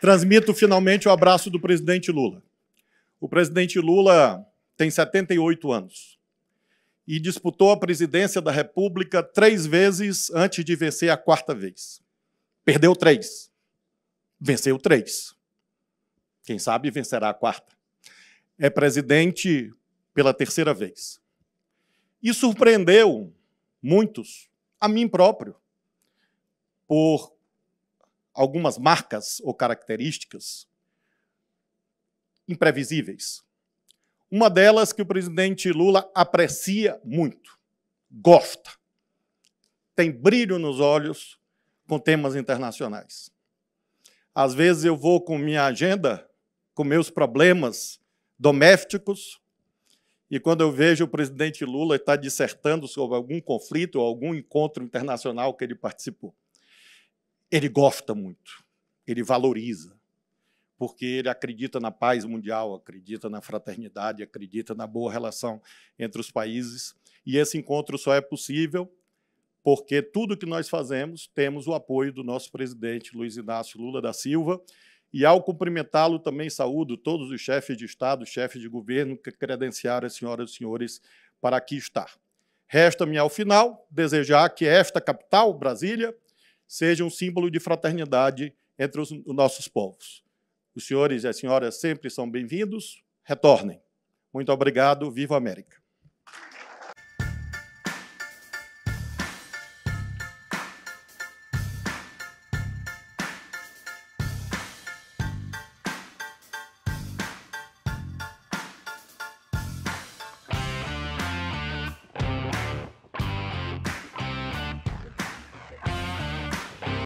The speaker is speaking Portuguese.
Transmito finalmente o abraço do presidente Lula. O presidente Lula tem 78 anos e disputou a presidência da República três vezes antes de vencer a quarta vez. Perdeu três, venceu três. Quem sabe vencerá a quarta. É presidente pela terceira vez. E surpreendeu muitos, a mim próprio, por algumas marcas ou características imprevisíveis. Uma delas que o presidente Lula aprecia muito, gosta, tem brilho nos olhos com temas internacionais. Às vezes eu vou com minha agenda, com meus problemas domésticos, e quando eu vejo o presidente Lula estar tá dissertando sobre algum conflito ou algum encontro internacional que ele participou ele gosta muito, ele valoriza, porque ele acredita na paz mundial, acredita na fraternidade, acredita na boa relação entre os países. E esse encontro só é possível porque tudo que nós fazemos temos o apoio do nosso presidente Luiz Inácio Lula da Silva. E ao cumprimentá-lo, também saúdo todos os chefes de Estado, chefes de governo que credenciaram as senhoras e senhores para aqui estar. Resta-me, ao final, desejar que esta capital, Brasília, seja um símbolo de fraternidade entre os nossos povos. Os senhores e as senhoras sempre são bem-vindos. Retornem. Muito obrigado. Viva América!